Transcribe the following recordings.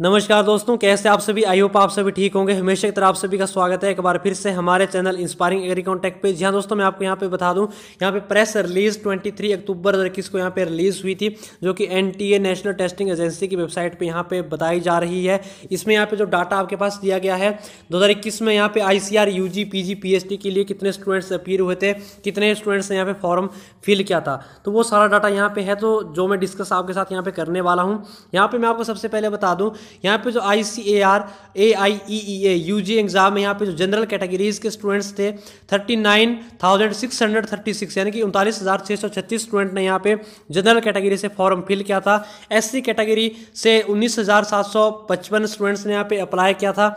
नमस्कार दोस्तों कैसे आप सभी आई होप आप सभी ठीक होंगे हमेशा की तरह आप सभी का स्वागत है एक बार फिर से हमारे चैनल इंस्पायरिंग एग्री कॉन्टेक्ट पे जी दोस्तों मैं आपको यहाँ पे बता दूँ यहाँ पे प्रेस रिलीज 23 अक्टूबर दो को यहाँ पे रिलीज हुई थी जो कि एनटीए नेशनल टेस्टिंग एजेंसी की वेबसाइट पर यहाँ पे बताई जा रही है इसमें यहाँ पे जो डाटा आपके पास दिया गया है दो में यहाँ पे I C R U G P G P H के लिए कितने स्टूडेंट्स अपीयर हुए थे कितने स्टूडेंट्स ने यहाँ पे फॉर्म फिल किया था तो वो सारा डाटा यहाँ पे है तो जो मैं डिस्कस आपके साथ यहाँ पे करने वाला हूँ यहाँ पे मैं आपको सबसे पहले बता दूँ यहाँ पे जो I C A R A I E E A U G exam में यहाँ पे जो जनरल कैटेगरीज के स्टूडेंट्स थे thirty nine thousand six hundred thirty six यानी कि उनतालीस हज़ार छः सौ छत्तीस स्टूडेंट ने यहाँ पे जनरल कैटेगरी से फॉर्म फिल किया था एस सी कैटेगरी से उन्नीस हज़ार सात सौ पचपन स्टूडेंट्स ने यहाँ पे अप्लाई किया था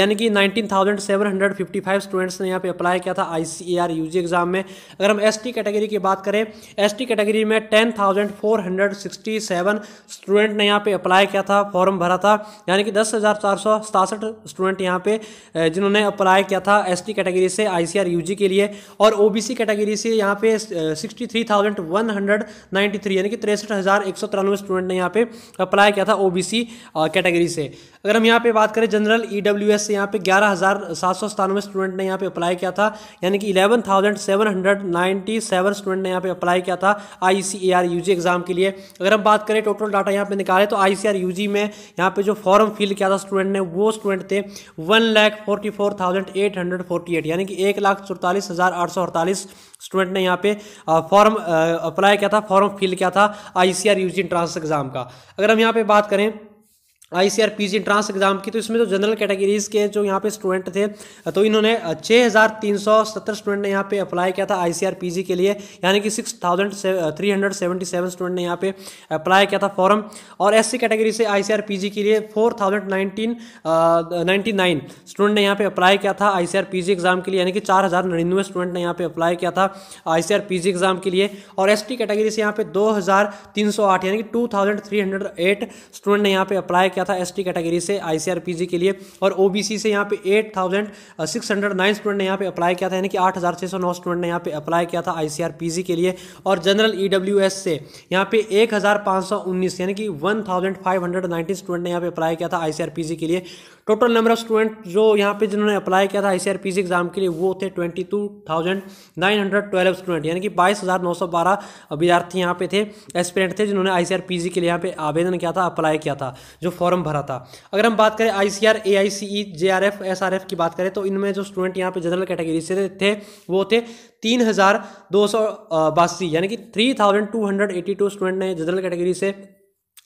यानी कि nineteen thousand seven hundred fifty five students ने यहाँ पे अप्लाई किया था I C A R U G exam में अगर हम एस टी कैटेगरी की बात करें एस टी कैटेगरी में ten thousand four hundred sixty seven student ने यहाँ पे अप्लाई किया था फॉर्म भरा था था यानी कि दस हज़ार चार सौ सतासठ स्टूडेंट यहाँ पे जिन्होंने अप्लाई किया था एसटी कैटेगरी से आईसीआर यूजी के लिए और ओबीसी कैटेगरी से यहाँ पे sixty three thousand one hundred ninety three यानी कि तिरसठ हज़ार एक सौ तिरानवे स्टूडेंट ने यहाँ पे अप्लाई किया था ओबीसी कैटेगरी से अगर हम यहाँ पे बात करें जनरल ईडब्ल्यू e से यहाँ पे ग्यारह हज़ार सात सौ सतानवे स्टूडेंट ने यहाँ पे अप्लाई किया था यानी कि eleven thousand seven hundred ninety seven student ने यहाँ पे अप्लाई किया था I C A R U G exam के लिए अगर हम बात करें टोटल डाटा यहाँ पे निकाले तो आई सी आर यू जी में यहाँ पे जो फॉर्म फिल किया था स्टूडेंट ने वो स्टूडेंट थे one lakh forty four thousand eight hundred forty eight यानी कि एक लाख चौतालीस हज़ार आठ सौ अड़तालीस स्टूडेंट ने यहाँ पे फॉर्म अप्लाई किया था फॉर्म फिल किया था I C R UG entrance exam का अगर हम यहाँ पे बात करें I C R P G entrance exam की तो इसमें जो जनरल कैटेगरीज के जो यहाँ पे स्टूडेंट थे तो इन्होंने छः हज़ार तीन सौ सत्तर स्टूडेंट ने यहाँ पे अप्लाई किया था I C R P G के लिए यानी कि six thousand three hundred seventy seven student ने यहाँ पे अप्लाई किया था फॉर्म और एस सी कैटेगरी से I C R P G के लिए four thousand nineteen ninety nine student ने यहाँ पे अप्लाई किया था I C R P G exam के लिए यानी कि चार हज़ार निन्यानवे स्टूडेंट ने यहाँ पे अप्लाई किया था I C R P G exam के लिए और एस टी कैटेगरी से यहाँ पे दो हज़ार तीन सौ आठ यानी कि two thousand three hundred eight student ने यहाँ पे अप्लाई किया किया था एस कैटेगरी से आई के लिए और ओ से यहाँ पे eight thousand six hundred nine student ने यहाँ पे अप्लाई किया था यानी कि आठ हज़ार छः सौ नौ स्टूडेंट ने यहाँ पे अप्लाई किया था आई के लिए और जनरल ई e से यहाँ पे 1,519 यानी कि 1,519 स्टूडेंट ने यहाँ पे अप्लाई किया था आई के लिए टोटल नंबर ऑफ स्टूडेंट जो यहाँ पे जिन्होंने अप्लाई किया था आईसीआरपीसी एग्जाम के लिए वो थे twenty two thousand nine hundred twelve student यानी कि बाईस हज़ार नौ सौ बारह विद्यार्थी यहाँ पे थे एस्पिरेंट थे जिन्होंने आईसीआरपीसी के लिए यहाँ पे आवेदन किया था अप्लाई किया था जो फॉर्म भरा था अगर हम बात करें I C R A I C E J R F S R F की बात करें तो इनमें जो स्टूडेंट यहाँ पे जनरल कैटेगरी से थे वो थे तीन हज़ार दो सौ बासी यानी कि three thousand two hundred eighty two student ने जनरल कैटेगरी से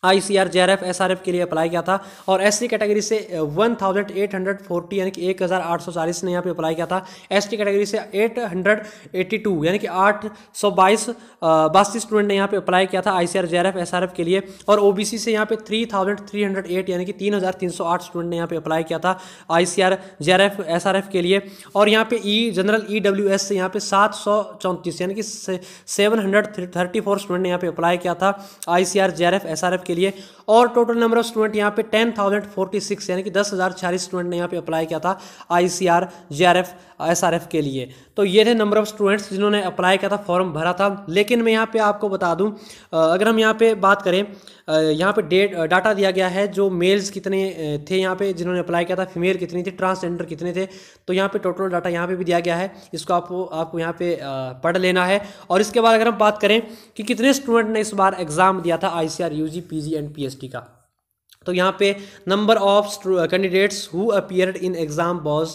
I C R J R F S R F के लिए अप्लाई किया था और एस सी कैटेगरी से one thousand eight hundred forty यानी कि एक हज़ार आठ सौ चालीस ने यहाँ पे अप्लाई किया था एस टी कैटेगरी से एट हंड्रेड एट्टी टू यानी कि आठ सौ बाईस बासी uh, स्टूडेंट ने यहाँ पे अप्लाई किया था I C R J R F S R F के लिए और ओ बी सी से यहाँ पे three thousand three hundred eight यानी कि तीन हज़ार तीन सौ आठ स्टूडेंट ने यहाँ पे अप्लाई किया था I C R J R F S R F के लिए और यहाँ पे ई जनरल ई डब्ल्यू एस से यहाँ पे सात सौ चौंतीस यानी कि seven hundred thirty four student ने यहाँ पे अप्लाई किया था I C R J R F S R F के लिए और टोटल नंबर ऑफ स्टूडेंट यहाँ पे टेन थाउजेंड फोर्टी सिक्स यानी कि दस हज़ार छियालीस स्टूडेंट ने यहाँ पे अप्लाई किया था I C R J R F F के लिए तो ये थे नंबर ऑफ स्टूडेंट्स जिन्होंने अप्लाई किया था फॉर्म भरा था लेकिन मैं यहाँ पे आपको बता दूँ अगर हम यहाँ पे बात करें यहाँ पे डेट डाटा दिया गया है जो मेल्स कितने थे यहाँ पे जिन्होंने अप्लाई किया था फीमेल कितनी थी ट्रांसजेंडर कितने थे तो यहाँ पे टोटल डाटा यहाँ पे भी दिया गया है इसको आपको आपको यहाँ पे पढ़ लेना है और इसके बाद अगर हम बात करें कि कितने स्टूडेंट ने इस बार एग्ज़ाम दिया था I C R U G P G and P S T का तो यहाँ पे number of candidates who appeared in exam was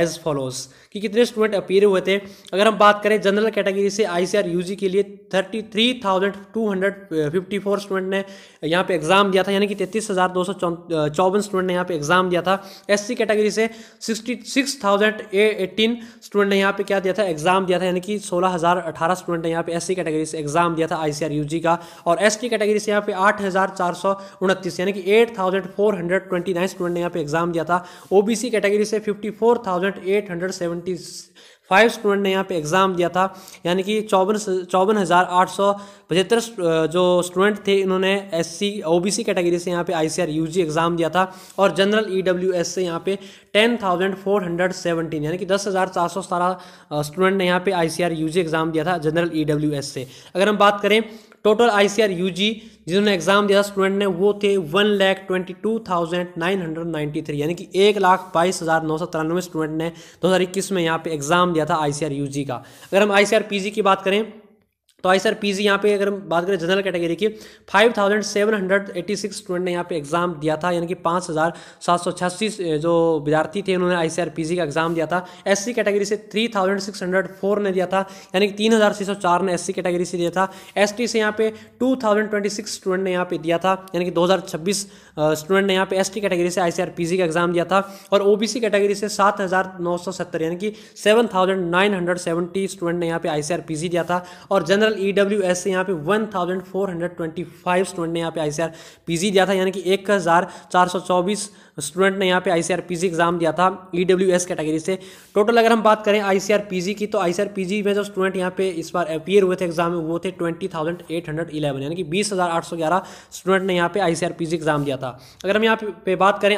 as follows कि कितने स्टूडेंट अपीयर हुए थे अगर हम बात करें जनरल कैटेगरी से आई सी के लिए thirty three thousand two hundred fifty four student ने यहाँ पे एग्जाम दिया था यानी कि तैतीस हज़ार दो सौ चौवन स्टूडेंट ने यहाँ पे एग्जाम दिया था एस सी कैटेगरी से sixty six thousand eighteen student ने यहाँ पे क्या दिया था एग्जाम दिया था यानी कि सोलह हज़ार अठारह स्टूडेंट ने यहाँ पे एस सी कैटेगरी से एग्जाम दिया था आई सी का और एस टी कैटेगरी से यहाँ पे आठ हज़ार चार सौ उनतीस यानी कि एट स्टूडेंट ने यहाँ पे एग्जाम दिया था ओबीसी कैटेगरी से फिफ्टी फाइव स्टूडेंट ने यहाँ पे एग्ज़ाम दिया था यानी कि चौवन चौवन हज़ार आठ सौ पचहत्तर जो स्टूडेंट थे इन्होंने एससी ओबीसी कैटेगरी से यहाँ पे आई यूजी एग्ज़ाम दिया था और जनरल ईडब्ल्यूएस e से यहाँ पे ten thousand four hundred seventeen यानी कि दस हज़ार चार सौ सतारह स्टूडेंट ने यहाँ पे आई सी एग्ज़ाम दिया था जनरल ई e से अगर हम बात करें टोटल आई सी जिन्होंने एग्जाम दिया स्टूडेंट ने वो थे one lakh twenty two thousand nine hundred ninety three यानी कि एक लाख बाईस हज़ार नौ सौ तिरानवे स्टूडेंट ने दो हज़ार इक्कीस में यहाँ पे एग्ज़ाम दिया था आई सी आर यू जी का अगर हम आई सी आर पी जी की बात करें तो आई सर पीजी यहाँ पे अगर हम बात करें जनरल कैटेगरी की 5,786 स्टूडेंट ने यहाँ पे एग्ज़ाम दिया था यानी कि 5,786 जो विद्यार्थी थे उन्होंने आई सी पीजी का एग्ज़ाम दिया था एससी कैटेगरी से 3,604 ने दिया था यानी कि 3,604 ने एससी कैटेगरी से दिया था एसटी से यहाँ पे 2,026 स्टूडेंट ने यहाँ पे दिया था यानी कि दो स्टूडेंट ने यहाँ पे एस कैटेगरी से आई सी का एग्ज़ाम दिया था और ओ कैटेगरी से सात यानी कि सेवन स्टूडेंट ने यहाँ पे आई दिया था और general total E W S से यहाँ पे one thousand four hundred twenty five student ने यहाँ पे आई सी आर पी जी दिया था यानी कि एक हज़ार चार सौ चौबीस स्टूडेंट ने यहाँ पे आईसीआरपीजी एग्जाम दिया था ईडब्ल्यूएस e कैटेगरी से टोटल अगर हम बात करें आईसीआरपीजी की तो आईसीआरपीजी में जो स्टूडेंट यहाँ पे इस बार अपियर हुए थे एग्जाम में वो थे twenty thousand eight hundred eleven यानी कि बीस हज़ार आठ सौ ग्यारह स्टूडेंट ने यहाँ पे आईसीआरपीजी एग्जाम दिया था अगर हम यहाँ पे बात करें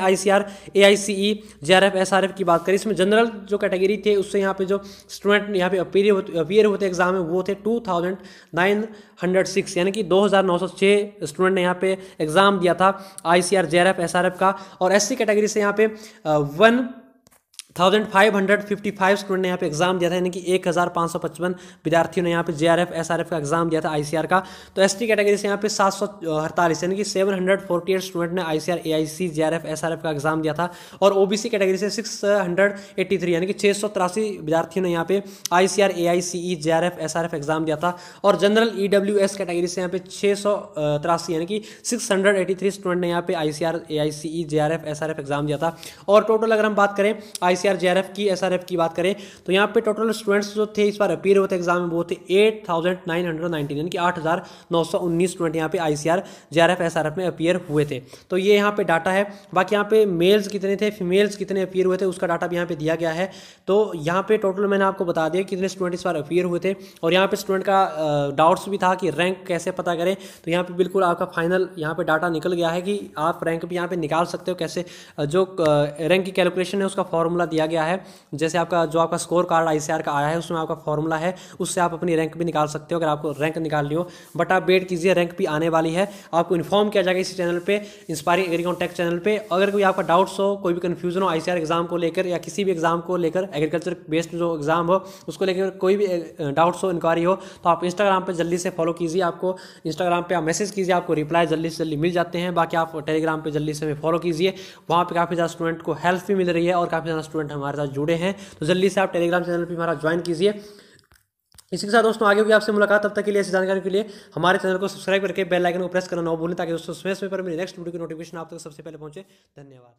एफ एस आर एफ की बात करें इसमें जनरल जो कैटेगरी थी उससे यहाँ पे जो स्टूडेंट यहाँ पे अपियर अपियर हुए थे एग्जाम में वो थे two thousand nine hundred six यानी कि दो हज़ार नौ सौ छः स्टूडेंट ने यहाँ पे एग्जाम दिया था I C R J R F S R F का और एस कैटेगरी से यहाँ पे one thousand five hundred fifty five student ने यहाँ पे एग्जाम दिया था यानी कि एक हज़ार पाँच सौ पचपन विद्यार्थियों ने यहाँ पे जेआरएफ एसआरएफ का एग्जाम दिया था आर का तो टी कैटेगरी से यहाँ पे सात सौ अड़तालीस यानी कि seven hundred forty eight student ने I C R A F S R F का एग्जाम दिया था और सी कैटेगरी से सिक्स हंड्रेड एट्टी थ्री यानी कि छः सौ तिरासी विद्यार्थियों ने यहाँ पे I C R A I C E J R F S R F exam दिया था और general E W S category से यहाँ पे छः सौ तिरासी यानी कि six hundred eighty three student ने यहाँ पे I C R A I C E J R F S R F exam दिया था और टोटल अगर हम बात करें आई आईसीआर जेआरएफ की एसआरएफ की बात करें तो यहाँ पे टोटल स्टूडेंट्स जो थे इस बार अपीयर हुए थे एग्जाम में वो थे eight thousand nine hundred nineteen यानी कि आठ हज़ार नौ सौ उन्नीस स्टूडेंट यहाँ पे आईसीआर जेआरएफ एसआरएफ में अपीयर हुए थे तो ये यहाँ पे डाटा है बाकी यहाँ पे मेल्स कितने थे फीमेल्स कितने अपीयर हुए थे उसका डाटा भी यहाँ पे दिया गया है तो यहाँ पे टोटल मैंने आपको बता दिया कितने स्टूडेंट इस बार अपीयर हुए थे और यहाँ पे स्टूडेंट का डाउट्स भी था कि रैंक कैसे पता करें तो यहाँ पे बिल्कुल आपका फाइनल यहाँ पे डाटा निकल गया है कि आप रैंक भी यहाँ पे निकाल सकते हो कैसे जो रैंक की कैलकुलेशन है उसका फॉर्मूला दिया गया है जैसे आपका जो आपका स्कोर कार्ड आई का आया है उसमें आपका फॉर्मूला है उससे आप अपनी रैंक भी निकाल सकते हो अगर आपको रैंक निकाल लियो बट आप वेट कीजिए रैंक भी आने वाली है आपको इन्फॉर्म किया जाएगा इसी चैनल पर इंस्पायरिंग एग्रीकॉन टेक चैनल पर अगर कोई आपका डाउट्स हो कोई भी कन्फ्यूजन हो आई एग्जाम को लेकर या किसी भी एग्जाम को लेकर एग्रीकल्चर बेस्ड जो एग्जाम हो उसको लेकर कोई भी डाउट्स हो इंक्वायरी हो तो आप इंस्टाग्राम पर जल्दी से फॉलो कीजिए आपको इंस्टाग्राम पर आप मैसेज कीजिए आपको रिप्लाई जल्दी से जल्दी मिल जाते हैं बाकी आप टेलीग्राम पर जल्दी से फॉलो कीजिए वहाँ पर काफ़ी ज़्यादा स्टूडेंट को हेल्प भी मिल रही है और काफ़ी ज़्यादा स्टूडेंट स्टूडेंट हमारे साथ जुड़े हैं तो जल्दी से आप टेलीग्राम चैनल पर हमारा ज्वाइन कीजिए इसी के साथ दोस्तों आगे भी आपसे मुलाकात तब तक के लिए ऐसी जानकारी के लिए हमारे चैनल को सब्सक्राइब करके बेल आइकन को प्रेस करना ना भूलें ताकि दोस्तों समय समय पर मेरी नेक्स्ट वीडियो की नोटिफिकेशन आप तक सबसे पहले पहुंचे धन्यवाद